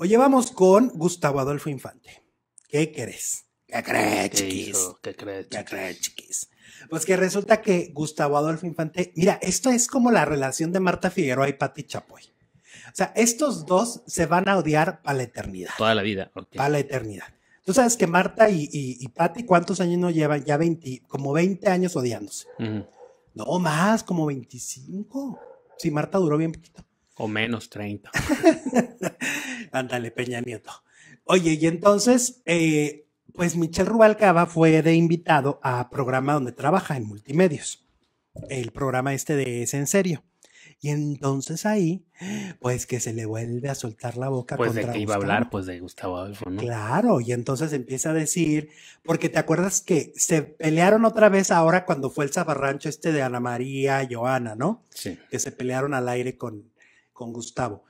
Oye, vamos con Gustavo Adolfo Infante. ¿Qué crees? ¿Qué crees, chiquis? ¿Qué, crees, ¿Qué crees, chiquis? Pues que resulta que Gustavo Adolfo Infante, mira, esto es como la relación de Marta Figueroa y Patti Chapoy. O sea, estos dos se van a odiar para la eternidad. Toda la vida. Okay. Para la eternidad. Tú sabes que Marta y, y, Patti, ¿cuántos años no llevan? Ya 20, como 20 años odiándose. No más, como 25. Sí, Marta duró bien poquito. O menos 30. Ándale, Peña Nieto. Oye, y entonces, eh, pues Michelle Rubalcaba fue de invitado a programa donde trabaja en multimedios. El programa este de Es en serio. Y entonces ahí, pues que se le vuelve a soltar la boca. Pues de que iba a hablar, pues de Gustavo Adolfo, Claro, y entonces empieza a decir, porque te acuerdas que se pelearon otra vez ahora cuando fue el zafarrancho este de Ana María, Joana, ¿no? Sí. Que se pelearon al aire con, con Gustavo.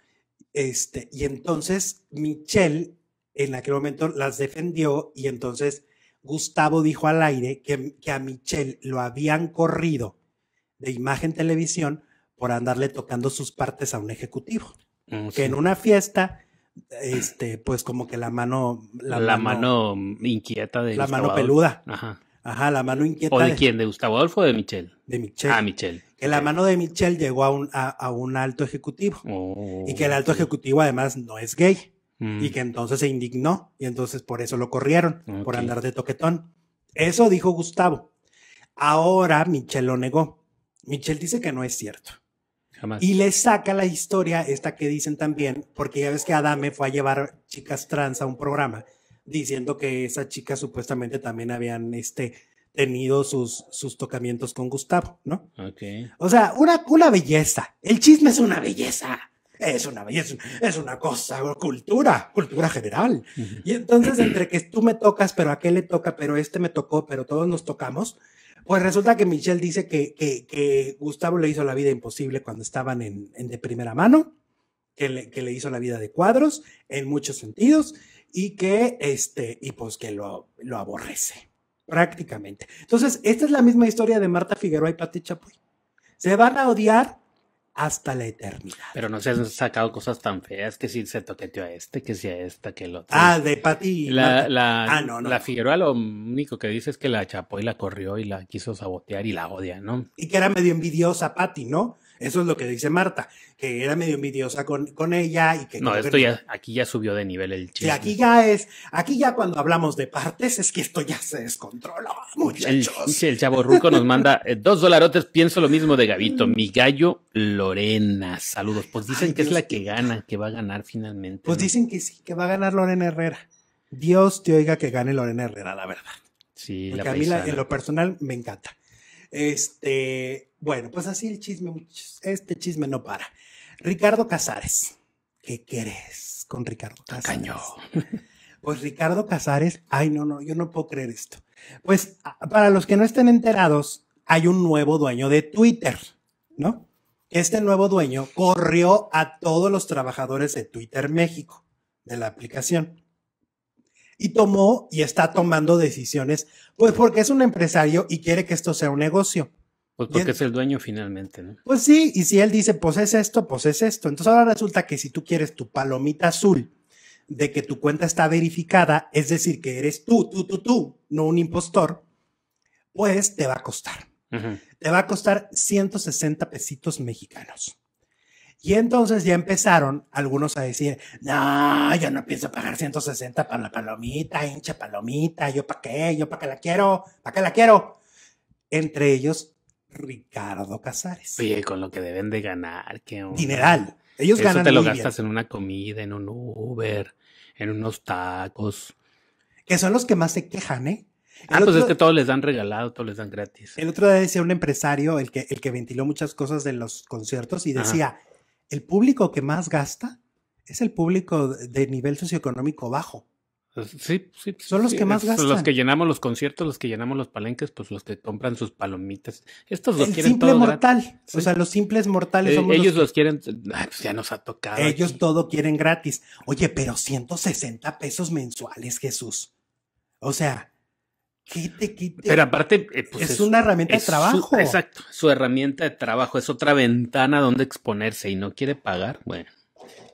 Este, y entonces Michelle en aquel momento las defendió y entonces Gustavo dijo al aire que, que a Michelle lo habían corrido de imagen televisión por andarle tocando sus partes a un ejecutivo. Mm, que en una fiesta, este, pues como que la mano. La, mano, inquieta de. La mano peluda. Ajá. Ajá, la mano inquieta. ¿O de, quién? ¿De Gustavo Adolfo o de Michelle? De Michelle. Ah, Michelle. Que la mano de Michelle llegó a un, a, un alto ejecutivo. y que el alto oh. ejecutivo además no es gay. Mm. Y que entonces se indignó y entonces por eso lo corrieron, por andar de toquetón. Eso dijo Gustavo. Ahora Michelle lo negó. Michelle dice que no es cierto. Jamás. Y le saca la historia, esta que dicen también, porque ya ves que Adame fue a llevar chicas trans a un programa diciendo que esa chica supuestamente también habían este, tenido sus, sus tocamientos con Gustavo, ¿no? Ok. O sea, una, belleza. El chisme es una belleza. Es una belleza, es una cosa, cultura, cultura general. Y entonces, entre que tú me tocas, pero a qué le toca, pero este me tocó, pero todos nos tocamos, pues resulta que Michelle dice que, Gustavo le hizo la vida imposible cuando estaban en, de primera mano, que que le hizo la vida de cuadros en muchos sentidos, y que, este, y pues que lo, lo aborrece, prácticamente. Entonces, esta es la misma historia de Marta Figueroa y Pati Chapoy. Se van a odiar hasta la eternidad. Pero no se han sacado cosas tan feas que si se toqueteó a este, que si a esta, que el otro. Ah, de Pati. La, la, ah, no, no. la Figueroa lo único que dice es que la Chapoy la corrió y la quiso sabotear y la odia, ¿no? Y que era medio envidiosa Pati, ¿no? Eso es lo que dice Marta, que era medio envidiosa con, ella y que... No, esto ya, aquí ya subió de nivel el chiste. Y aquí ya es, aquí ya cuando hablamos de partes es que esto ya se descontroló, muchachos. El, chavo Ruco nos manda eh, dos dolarotes, pienso lo mismo de Gavito, mm. mi gallo Lorena, saludos. Pues dicen que es la que gana, que va a ganar finalmente. Pues dicen que sí, que va a ganar Lorena Herrera. Dios te oiga que gane Lorena Herrera, la verdad. Sí, Porque a mí en lo personal me encanta. Este, bueno, pues así el chisme, este chisme no para. Ricardo Casares, ¿qué quieres con Ricardo Casares? Pues Ricardo Casares, ay no, no, yo no puedo creer esto. Pues ah, para los que no estén enterados, hay un nuevo dueño de Twitter, ¿no? Este nuevo dueño corrió a todos los trabajadores de Twitter México, de la aplicación. Y tomó y está tomando decisiones, pues porque es un empresario y quiere que esto sea un negocio. Pues porque es el dueño finalmente, ¿no? Pues sí, y si él dice, pues es esto, pues es esto. Entonces ahora resulta que si tú quieres tu palomita azul de que tu cuenta está verificada, es decir, que eres tú, tú, tú, tú, no un impostor, pues te va a costar. Te va a costar 160 pesitos mexicanos. Y entonces ya empezaron algunos a decir, no, yo no pienso pagar 160 para la palomita, hincha palomita, yo para qué, yo para qué la quiero, para qué la quiero. Entre ellos, Ricardo Casares. Oye, con lo que deben de ganar, qué onda? Dineral. Ellos Eso ganan te lo gastas en una comida, en un Uber, en unos tacos. Que son los que más se quejan, ¿eh? ah, pues es que todos les dan regalado, todos les dan gratis. El otro día decía un empresario, el que, el que ventiló muchas cosas de los conciertos, y decía, el público que más gasta es el público de nivel socioeconómico bajo. Pues, sí, pues, Son los que más gastan. Los que llenamos los conciertos, los que llenamos los palenques, pues los que compran sus palomitas. Estos los el quieren simple mortal. O sea, los simples mortales eh, somos Ellos los, quieren, pues, ya nos ha tocado. Ellos todo quieren gratis. Oye, pero 160 pesos mensuales, Jesús. O sea, quite, quite. Pero aparte, eh, es, una herramienta de trabajo. exacto, su herramienta de trabajo es otra ventana donde exponerse y no quiere pagar. Bueno.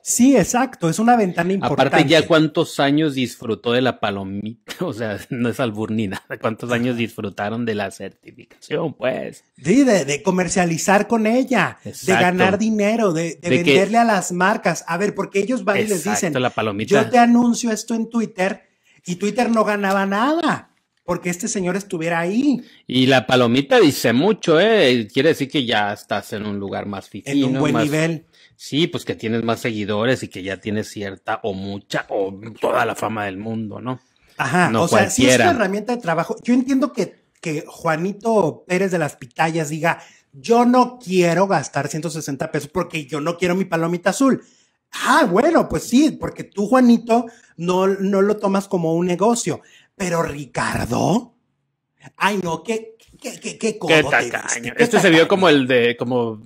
Sí, exacto, es una ventana importante. Aparte ya cuántos años disfrutó de la palomita, o sea, no es albur ni nada, cuántos años disfrutaron de la certificación, pues. Sí, de, comercializar con ella, de ganar dinero, de, venderle a las marcas. A ver, porque ellos van y les dicen, la palomita. yo te anuncio esto en Twitter y Twitter no ganaba nada porque este señor estuviera ahí. Y la palomita dice mucho, ¿eh? Quiere decir que ya estás en un lugar más fijo. En un buen nivel sí, pues que tienes más seguidores y que ya tienes cierta o mucha o toda la fama del mundo, ¿no? Ajá, no o sea, si es una herramienta de trabajo. Yo entiendo que, que Juanito Pérez de las Pitayas diga, yo no quiero gastar 160 pesos porque yo no quiero mi palomita azul. Ah, bueno, pues sí, porque tú, Juanito, no, no lo tomas como un negocio. Pero Ricardo, ay no, que... Qué, qué, qué, codo qué tacaño. este se vio como el de, como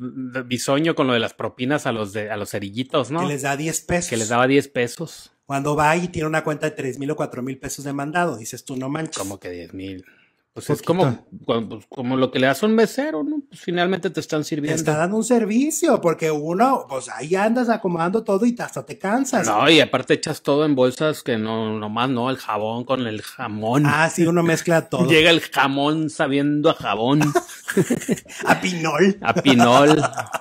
bisoño con lo de las propinas a los de, a los cerillitos, ¿no? Que les da 10 pesos. Que les daba 10 pesos. Cuando va y tiene una cuenta de 3 mil o 4 mil pesos de mandado, dices tú, no manches. ¿Cómo que 10 mil. Pues es como, pues, como lo que le a un mesero, ¿no? Pues, finalmente te están sirviendo. Te está dando un servicio, porque uno, pues ahí andas acomodando todo y hasta te cansas. No, y aparte echas todo en bolsas que no, nomás no, el jabón con el jamón. Ah, sí, uno mezcla todo. Llega el jamón sabiendo a jabón. a pinol. A pinol.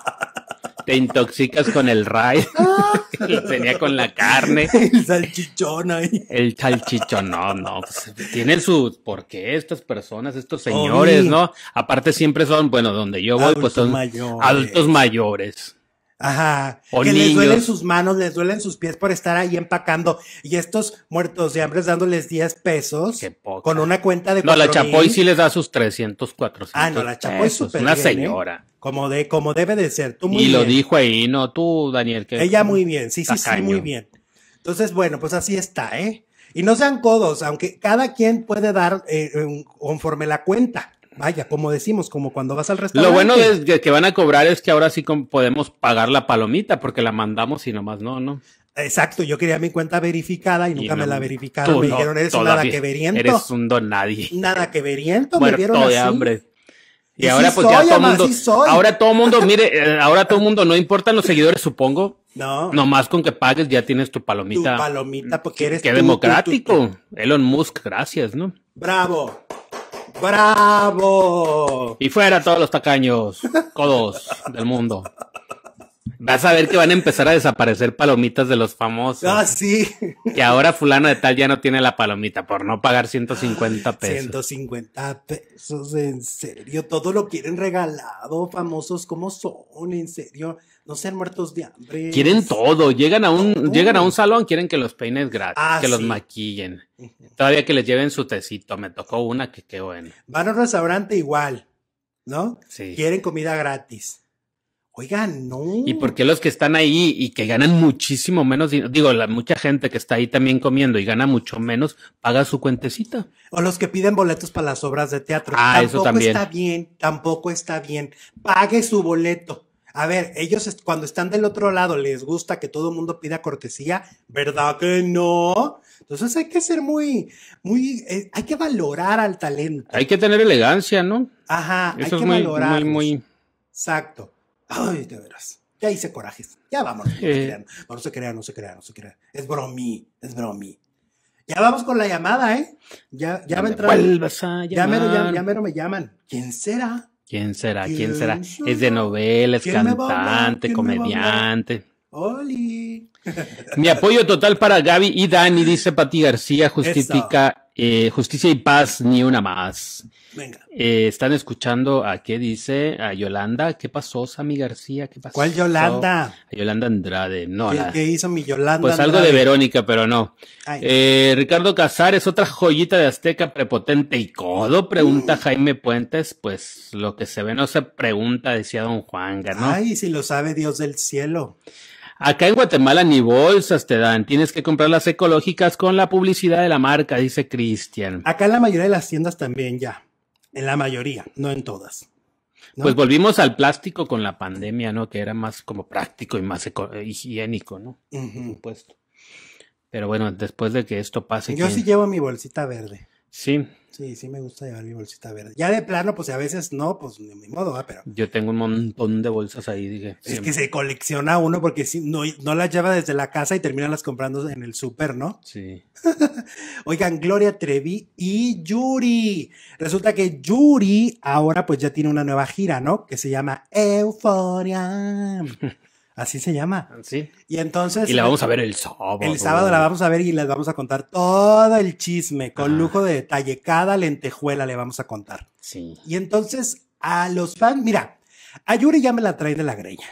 te intoxicas con el ray. Lo tenía con la carne. El salchichón ahí. El salchichón, no, no. Pues, tiene su por qué estas personas, estos señores, ¿no? Aparte siempre son, bueno, donde yo voy, pues son altos adultos mayores. Ajá. que les duelen sus manos, les duelen sus pies por estar ahí empacando. Y estos muertos de hambre dándoles 10 pesos. Con una cuenta de. No, la Chapoy sí les da sus 300, 400. Ah, no, la Chapoy es Una ¿eh? señora. Como, de, como debe de ser. Tú y lo dijo ahí, ¿no? Tú, Daniel. Que Ella muy bien, sí, sí, sí, muy bien. Entonces, bueno, pues así está, ¿eh? Y no sean codos, aunque cada quien puede dar eh, conforme la cuenta. Vaya, como decimos, como cuando vas al restaurante. Lo bueno de que van a cobrar es que ahora sí podemos pagar la palomita porque la mandamos y nomás no, ¿no? Exacto, yo quería mi cuenta verificada y nunca me la verificaron. me dijeron, eres nada que veriento. Eres un don nadie. Nada que veriento, me vieron así. de hambre. Y, ahora pues ya todo el mundo, ahora todo mundo, mire, eh, ahora todo el mundo, no importan los seguidores, supongo. No. Nomás con que pagues ya tienes tu palomita. Tu palomita porque mm, eres Qué democrático. Elon Musk, gracias, ¿no? Bravo. ¡Bravo! Y fuera todos los tacaños, codos del mundo. Vas a ver que van a empezar a desaparecer palomitas de los famosos. Ah, sí. Que ahora fulano de tal ya no tiene la palomita por no pagar 150 pesos. 150 pesos, en serio. Todo lo quieren regalado, famosos como son, en serio. No sean muertos de hambre. Quieren todo. Llegan a un, llegan a un salón, quieren que los peines gratis, ah, que los maquillen. Todavía que les lleven su tecito. Me tocó una que quedó bueno. Van a un restaurante igual, ¿no? Sí. Quieren comida gratis. Oiga, no. ¿Y por qué los que están ahí y que ganan muchísimo menos dinero? Digo, la mucha gente que está ahí también comiendo y gana mucho menos, paga su cuentecita. O los que piden boletos para las obras de teatro. Ah, tampoco eso también. está bien, tampoco está bien. Pague su boleto. A ver, ellos cuando están del otro lado les gusta que todo el mundo pida cortesía, ¿verdad que no? Entonces hay que ser muy, muy, eh, hay que valorar al talento. Hay que tener elegancia, ¿no? Ajá, hay que muy, Muy, muy... Exacto. Ay, de veras. Ya hice corajes. Ya vamos. Eh. No, se crean, no se crean, no se crean, Es bromí, es bromí. Ya vamos con la llamada, ¿eh? Ya, ya va a entrar. A ya, mero, ya, me llaman. ¿Quién será? ¿Quién será? ¿Quién, será? Es de novela, es cantante, comediante. ¡Oli! Mi apoyo total para Gaby y Dani, dice Pati García, justifica eh, justicia y paz, ni una más. Venga. Eh, están escuchando a qué dice a Yolanda. ¿Qué pasó, Sami García? ¿Qué pasó? ¿Cuál Yolanda? A Yolanda Andrade. No, ¿Qué, hizo mi Yolanda? Pues algo de Verónica, pero no. Eh, Ricardo Casares, otra joyita de Azteca prepotente y codo, pregunta mm. Jaime Puentes. Pues lo que se ve no se pregunta, decía don Juan, ¿no? Ay, si lo sabe Dios del cielo. Acá en Guatemala ni bolsas te dan, tienes que comprar las ecológicas con la publicidad de la marca, dice Cristian. Acá en la mayoría de las tiendas también ya, en la mayoría, no en todas. Pues volvimos al plástico con la pandemia, ¿no? Que era más como práctico y más higiénico, ¿no? supuesto. Pero bueno, después de que esto pase. Yo sí llevo mi bolsita verde. Sí, Sí, sí me gusta llevar mi bolsita verde. Ya de plano, pues a veces no, pues de mi modo, pero. Yo tengo un montón de bolsas ahí, dije. Es que se colecciona uno porque si no, no las lleva desde la casa y terminan las comprando en el súper, ¿no? Sí. Oigan, Gloria Trevi y Yuri. Resulta que Yuri ahora pues ya tiene una nueva gira, ¿no? Que se llama Euphoria Así se llama. Sí. Y entonces. Y la vamos a ver el sábado. El sábado la vamos a ver y les vamos a contar todo el chisme con lujo de detalle. Cada lentejuela le vamos a contar. Sí. Y entonces a los fans, mira, a Yuri ya me la trae de la greña.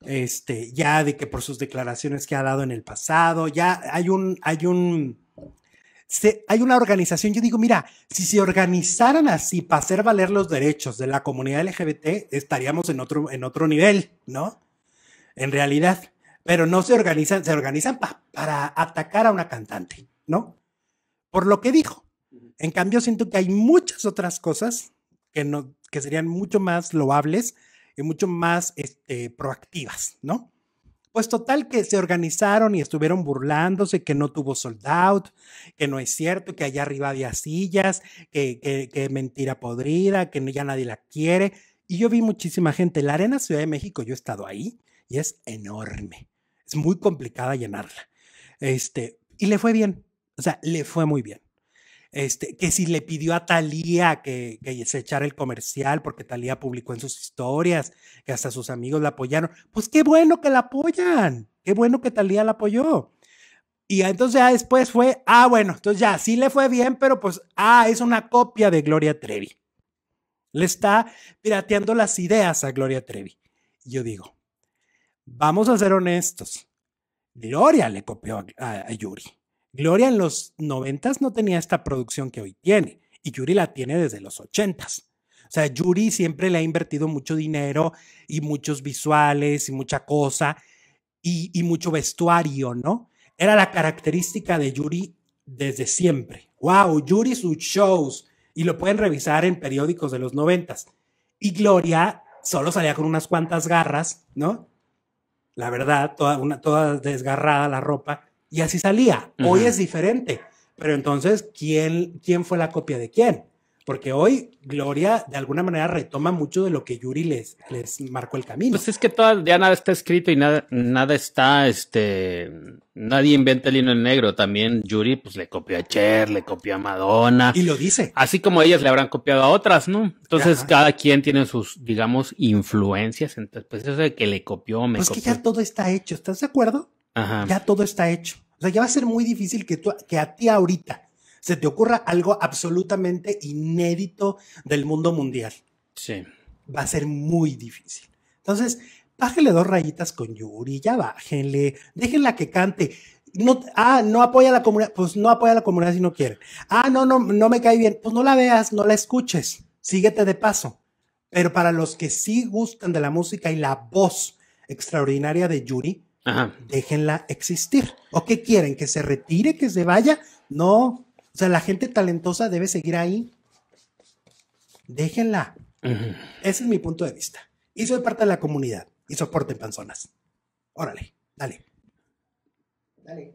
Este, ya de que por sus declaraciones que ha dado en el pasado, ya hay un, hay un, hay una organización. Yo digo, mira, si se organizaran así para hacer valer los derechos de la comunidad LGBT, estaríamos en otro, en otro nivel, ¿no? en realidad, pero no se organizan, se organizan para atacar a una cantante, ¿no? Por lo que dijo. En cambio, siento que hay muchas otras cosas que, no, que serían mucho más loables y mucho más este, proactivas, ¿no? Pues total que se organizaron y estuvieron burlándose, que no tuvo sold out, que no es cierto, que allá arriba había sillas, que, que, que mentira podrida, que ya nadie la quiere. Y yo vi muchísima gente. La Arena Ciudad de México, yo he estado ahí, y es enorme. Es muy complicada llenarla. Este, y le fue bien. O sea, le fue muy bien. Este, que si le pidió a Talía que, que, se echara el comercial porque Talía publicó en sus historias, que hasta sus amigos la apoyaron, pues qué bueno que la apoyan, qué bueno que Talía la apoyó. Y entonces ya después fue, ah, bueno, entonces ya sí le fue bien, pero pues, ah, es una copia de Gloria Trevi. Le está pirateando las ideas a Gloria Trevi. yo digo, vamos a ser honestos, Gloria le copió a, Yuri. Gloria en los noventas no tenía esta producción que hoy tiene y Yuri la tiene desde los ochentas. O sea, Yuri siempre le ha invertido mucho dinero y muchos visuales y mucha cosa y, mucho vestuario, ¿no? Era la característica de Yuri desde siempre. ¡Wow! Yuri sus shows y lo pueden revisar en periódicos de los noventas. Y Gloria solo salía con unas cuantas garras, ¿no? la verdad, toda, una, toda desgarrada la ropa, y así salía. Hoy es diferente, pero entonces, ¿quién, ¿quién fue la copia de quién? porque hoy Gloria de alguna manera retoma mucho de lo que Yuri les, les marcó el camino. Pues es que toda, ya nada está escrito y nada, nada está, este, nadie inventa el hino en negro. También Yuri pues le copió a Cher, le copió a Madonna. Y lo dice. Así como ellas le habrán copiado a otras, ¿no? Entonces cada quien tiene sus, digamos, influencias. Entonces, pues eso de que le copió, me pues que ya todo está hecho, ¿estás de acuerdo? Ajá. Ya todo está hecho. O sea, ya va a ser muy difícil que, tú, que a ti ahorita se te ocurra algo absolutamente inédito del mundo mundial. Sí. Va a ser muy difícil. Entonces, bájele dos rayitas con Yuri, ya bájenle, déjenla que cante. ah, no apoya la comunidad, pues no apoya la comunidad si no quiere. Ah, no, no, no me cae bien, pues no la veas, no la escuches, síguete de paso. Pero para los que sí gustan de la música y la voz extraordinaria de Yuri, déjenla existir. ¿O qué quieren? ¿Que se retire, que se vaya? No, o sea, la gente talentosa debe seguir ahí. Déjenla. Ese es mi punto de vista. Y soy parte de la comunidad. Y soporten panzonas. Órale, dale. Dale.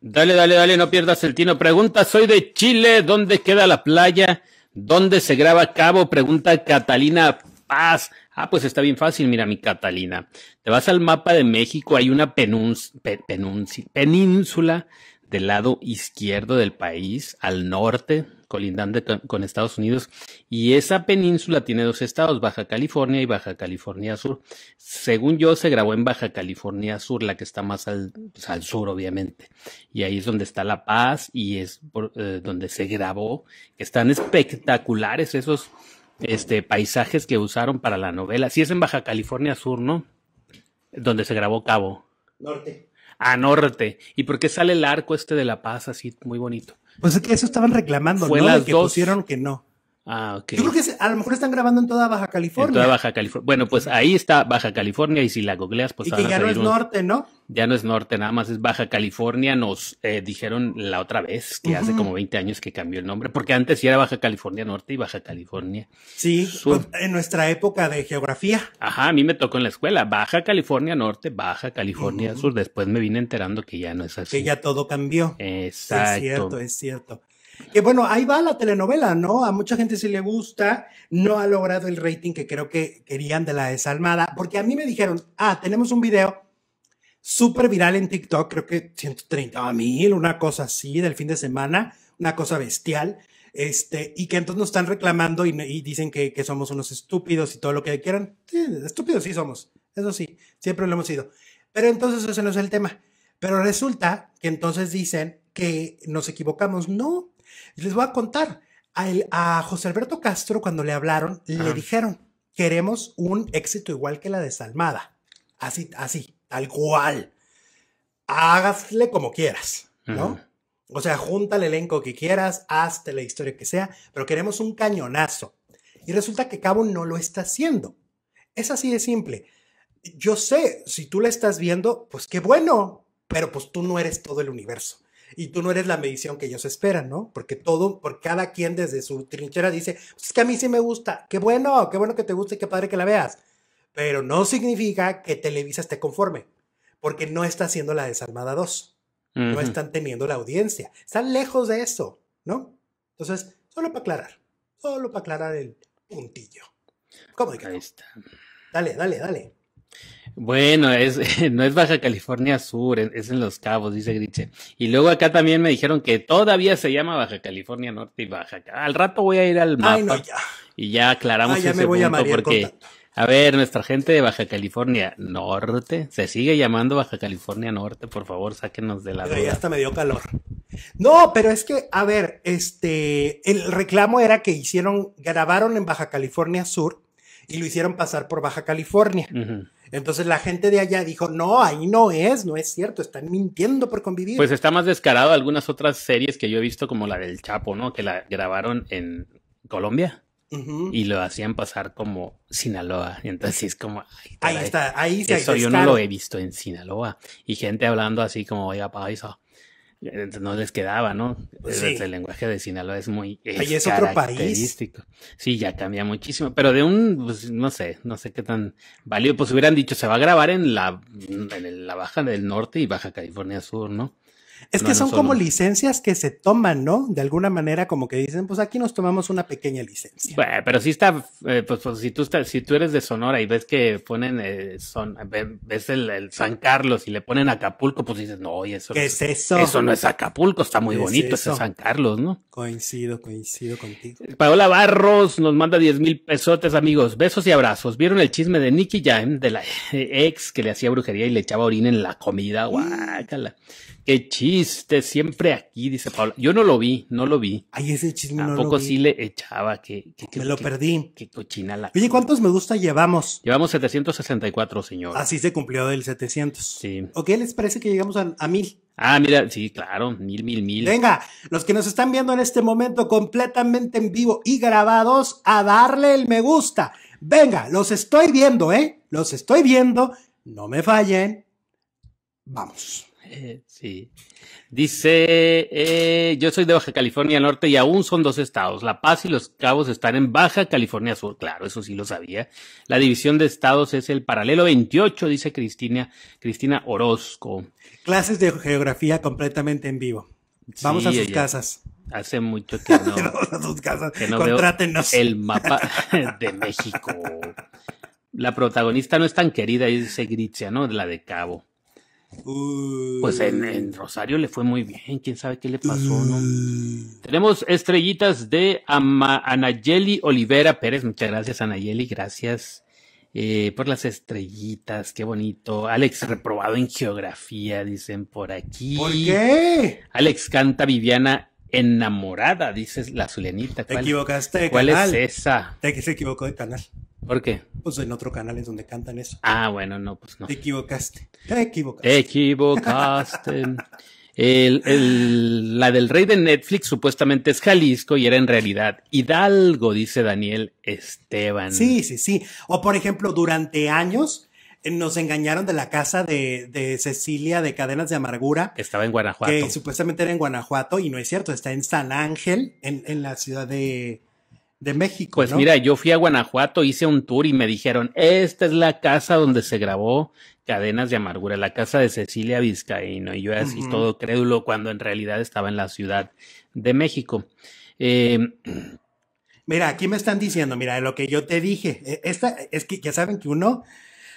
Dale, dale, dale, no pierdas el tino. Pregunta, soy de Chile, ¿dónde queda la playa? ¿Dónde se graba Cabo? Pregunta Catalina Paz. Ah, pues está bien fácil, mira mi Catalina. Te vas al mapa de México, hay una península del lado izquierdo del país, al norte, colindante con Estados Unidos. Y esa península tiene dos estados, Baja California y Baja California Sur. Según yo, se grabó en Baja California Sur, la que está más al, pues, sur, obviamente. Y ahí es donde está La Paz y es eh, donde se grabó. Están espectaculares esos este, paisajes que usaron para la novela. si es en Baja California Sur, ¿no? Donde se grabó Cabo. Norte a norte. ¿Y por qué sale el arco este de La Paz así muy bonito? Pues es que eso estaban reclamando, ¿no? que pusieron que no. Ah, Yo creo que a lo mejor están grabando en toda Baja California. En toda Baja California. Bueno, pues ahí está Baja California y si la googleas, pues... Y que ya no es norte, ¿no? Ya no es norte, nada más es Baja California. Nos eh, dijeron la otra vez, que hace como 20 años que cambió el nombre, porque antes sí era Baja California Norte y Baja California. Sí, pues, en nuestra época de geografía. Ajá, a mí me tocó en la escuela, Baja California Norte, Baja California Sur. Después me vine enterando que ya no es así. Que ya todo cambió. Exacto. Es cierto, es cierto. Que bueno, ahí va la telenovela, ¿no? A mucha gente sí le gusta, no ha logrado el rating que creo que querían de la desalmada, porque a mí me dijeron, ah, tenemos un video súper viral en TikTok, creo que 130 mil, una cosa así del fin de semana, una cosa bestial, este, y que entonces nos están reclamando y, dicen que, que, somos unos estúpidos y todo lo que quieran. estúpidos sí somos, eso sí, siempre lo hemos sido. Pero entonces ese no es el tema. Pero resulta que entonces dicen que nos equivocamos. No, les voy a contar, a, José Alberto Castro cuando le hablaron, le dijeron, queremos un éxito igual que la desalmada. Así, así, tal cual. Hágasle como quieras, ¿no? O sea, junta el elenco que quieras, hazte la historia que sea, pero queremos un cañonazo. Y resulta que Cabo no lo está haciendo. Es así de simple. Yo sé, si tú la estás viendo, pues qué bueno, pero pues tú no eres todo el universo y tú no eres la medición que ellos esperan, ¿no? Porque todo, por cada quien desde su trinchera dice, pues es que a mí sí me gusta, qué bueno, qué bueno que te guste, qué padre que la veas. Pero no significa que Televisa esté conforme, porque no está haciendo la desarmada 2. No están teniendo la audiencia. Están lejos de eso, ¿no? Entonces, solo para aclarar, solo para aclarar el puntillo. ¿Cómo digamos? Ahí está. Dale, dale, dale. Bueno, es, no es Baja California Sur, es en Los Cabos, dice Griche. Y luego acá también me dijeron que todavía se llama Baja California Norte y Baja. Al rato voy a ir al mapa ya. y ya aclaramos ese voy punto a porque, a ver, nuestra gente de Baja California Norte se sigue llamando Baja California Norte, por favor, sáquenos de la duda. Ya hasta me dio calor. No, pero es que, a ver, este, el reclamo era que hicieron, grabaron en Baja California Sur y lo hicieron pasar por Baja California. Entonces la gente de allá dijo, no, ahí no es, no es cierto, están mintiendo por convivir. Pues está más descarado algunas otras series que yo he visto, como la del Chapo, ¿no? Que la grabaron en Colombia. Y lo hacían pasar como Sinaloa. Entonces es como. ahí está, ahí está. Eso yo no lo he visto en Sinaloa. Y gente hablando así como, oiga, paisa, eh, no les quedaba, ¿no? Pues el lenguaje de Sinaloa es muy Sí, ya cambia muchísimo, pero de un, pues, no sé, no sé qué tan válido, pues hubieran dicho, se va a grabar en la, en la Baja del Norte y Baja California Sur, ¿no? Es que son como licencias que se toman, ¿no? De alguna manera como que dicen, pues aquí nos tomamos una pequeña licencia. Bueno, pero sí está, eh, pues, pues, si, tú si tú eres de Sonora y ves que ponen, eh, son, ves el, San Carlos y le ponen Acapulco, pues dices, no, y eso, es eso? eso no es Acapulco, está muy bonito, Ese San Carlos, ¿no? Coincido, coincido contigo. Paola Barros nos manda 10 mil pesotes, amigos. Besos y abrazos. ¿Vieron el chisme de Nicky Jam, de la ex que le hacía brujería y le echaba orina en la comida? Guácala. Qué chisme siempre aquí, dice Paula. Yo no lo vi, no lo vi. Ay, ese chisme no lo vi. sí le echaba que, me lo perdí. Qué cochinala. Oye, ¿cuántos me gusta llevamos? Llevamos 764, señor. Así se cumplió del 700. Sí. ¿O qué les parece que llegamos a, a mil? Ah, mira, sí, claro, mil, mil, mil. Venga, los que nos están viendo en este momento completamente en vivo y grabados, a darle el me gusta. Venga, los estoy viendo, ¿eh? Los estoy viendo. No me fallen. Vamos. Sí. Dice, eh, yo soy de Baja California Norte y aún son dos estados. La Paz y Los Cabos están en Baja California Sur. Claro, eso sí lo sabía. La división de estados es el paralelo 28, dice Cristina, Cristina Orozco. Clases de geografía completamente en vivo. Vamos a sus casas. Hace mucho que no. el mapa de México. La protagonista no es tan querida, dice Gritzia, ¿no? La de Cabo pues en, Rosario le fue muy bien, quién sabe qué le pasó, Tenemos estrellitas de Anayeli Olivera Pérez, muchas gracias Anayeli, gracias eh, por las estrellitas, qué bonito. Alex reprobado en geografía, dicen por aquí. ¿Por qué? Alex canta Viviana enamorada, dices la Zulenita. Te equivocaste ¿Cuál es esa? Te se equivocó de canal. ¿Por qué? Pues en otro canal es donde cantan eso. Ah, bueno, no, pues no. Te equivocaste. Te equivocaste. Te equivocaste. la del rey de Netflix supuestamente es Jalisco y era en realidad Hidalgo, dice Daniel Esteban. Sí, sí, sí. O por ejemplo, durante años eh, nos engañaron de la casa de, Cecilia de Cadenas de Amargura. estaba en Guanajuato. Que supuestamente era en Guanajuato y no es cierto, está en San Ángel, en la ciudad de, de México. Pues mira, yo fui a Guanajuato, hice un tour y me dijeron, esta es la casa donde se grabó Cadenas de Amargura, la casa de Cecilia Vizcaíno. Y yo así todo crédulo cuando en realidad estaba en la Ciudad de México. Eh, mira, aquí me están diciendo, mira, lo que yo te dije, e, esta es que ya saben que uno,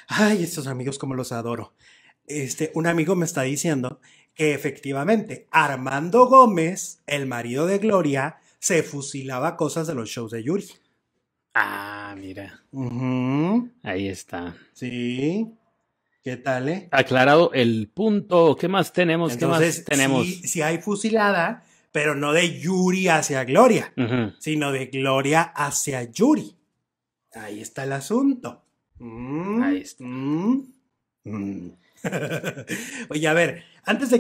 ay, estos amigos como los adoro. Este, un amigo me está diciendo que efectivamente Armando Gómez, el marido de Gloria, se fusilaba cosas de los shows de Yuri. Ah, mira. Ahí está. Sí. ¿Qué tal, eh? Aclarado el punto. ¿Qué más tenemos? ¿Qué más tenemos? Si, hay fusilada, pero no de Yuri hacia Gloria, sino de Gloria hacia Yuri. Ahí está el asunto. Mm, Ahí está. Mm, mm. Oye, a ver, antes de